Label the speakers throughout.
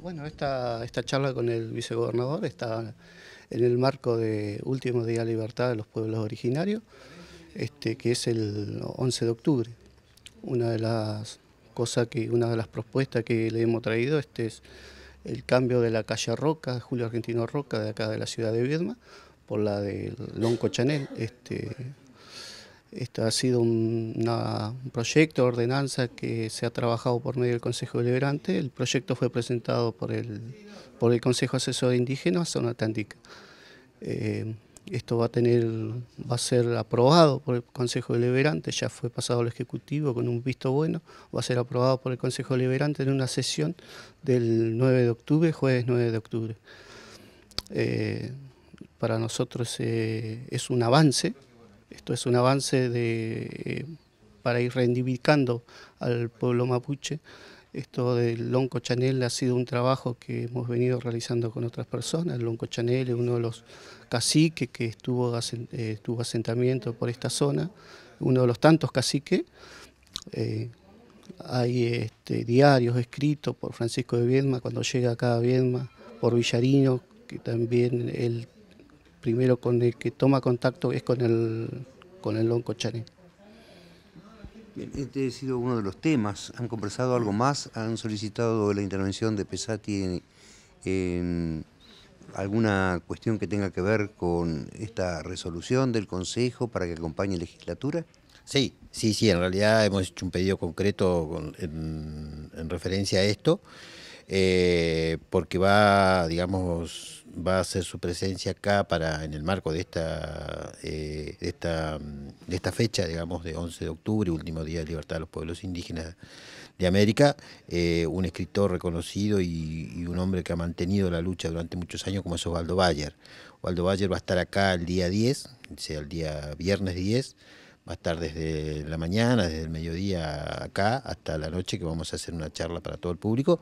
Speaker 1: Bueno, esta, charla con el vicegobernador está en el marco de último día de Libertad de los Pueblos Originarios, este, que es el 11 de octubre. Una de las cosas que, una de las propuestas que le hemos traído este es el cambio de la calle Roca, Julio Argentino Roca, de acá de la ciudad de Viedma, por la del Lonco Chanel. Este, esto ha sido un, proyecto ordenanza que se ha trabajado por medio del Consejo Deliberante. El proyecto fue presentado por el, por el Consejo Asesor Indígena, Indígenas, Zona Atlántica. Eh, esto va a, tener, va a ser aprobado por el Consejo Deliberante, ya fue pasado al Ejecutivo con un visto bueno, va a ser aprobado por el Consejo Deliberante en una sesión del 9 de octubre, jueves 9 de octubre. Eh, para nosotros eh, es un avance esto es un avance de, eh, para ir reivindicando al pueblo mapuche. Esto del Lonco Chanel ha sido un trabajo que hemos venido realizando con otras personas. El Lonco Chanel es uno de los caciques que estuvo, eh, asentamiento por esta zona, uno de los tantos caciques. Eh, hay este, diarios escritos por Francisco de Viedma cuando llega acá a Viedma, por Villarino, que también él primero con el que toma contacto es con el, con el
Speaker 2: Este ha sido uno de los temas. ¿Han conversado algo más? ¿Han solicitado la intervención de Pesati en, alguna cuestión que tenga que ver con esta resolución del Consejo para que acompañe legislatura? Sí, sí, sí, en realidad hemos hecho un pedido concreto en, referencia a esto, eh, porque va, digamos, va a ser su presencia acá para en el marco de esta, eh, esta, de esta fecha, digamos, de 11 de octubre, último día de libertad de los pueblos indígenas de América, eh, un escritor reconocido y, un hombre que ha mantenido la lucha durante muchos años como es Osvaldo Bayer. Osvaldo Bayer va a estar acá el día 10, sea, el día viernes 10, va a estar desde la mañana, desde el mediodía acá hasta la noche que vamos a hacer una charla para todo el público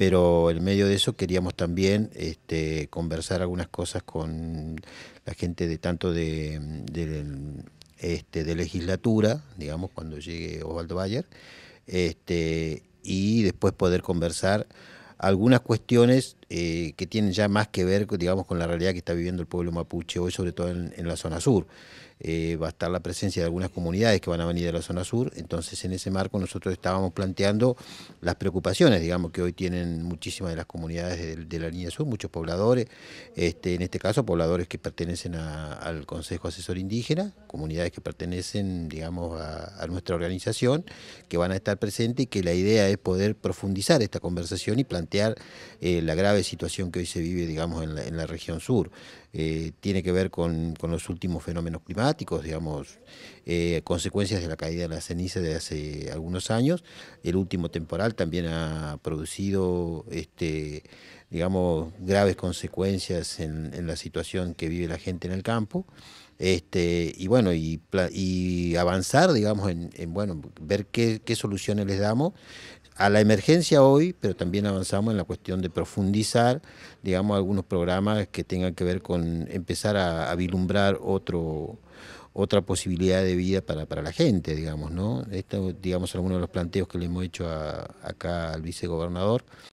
Speaker 2: pero en medio de eso queríamos también este, conversar algunas cosas con la gente de tanto de, este, de legislatura, digamos, cuando llegue Osvaldo Bayer, este, y después poder conversar algunas cuestiones eh, que tienen ya más que ver, digamos, con la realidad que está viviendo el pueblo mapuche hoy, sobre todo en, la zona sur. Eh, va a estar la presencia de algunas comunidades que van a venir de la zona sur, entonces en ese marco nosotros estábamos planteando las preocupaciones, digamos, que hoy tienen muchísimas de las comunidades de, la línea sur, muchos pobladores, este, en este caso pobladores que pertenecen al Consejo Asesor Indígena, comunidades que pertenecen, digamos, a, nuestra organización, que van a estar presentes y que la idea es poder profundizar esta conversación y plantear eh, la grave situación que hoy se vive, digamos, en la, región sur. Eh, tiene que ver con, los últimos fenómenos climáticos, digamos, eh, consecuencias de la caída de la ceniza de hace algunos años. El último temporal también ha producido, este, digamos, graves consecuencias en, la situación que vive la gente en el campo. Este, y bueno, y, avanzar, digamos, en, bueno, ver qué soluciones les damos a la emergencia hoy, pero también avanzamos en la cuestión de profundizar, digamos, algunos programas que tengan que ver con empezar a, a vislumbrar otro otra posibilidad de vida para, para la gente, digamos, ¿no? Esto, digamos, algunos de los planteos que le hemos hecho acá
Speaker 1: al vicegobernador.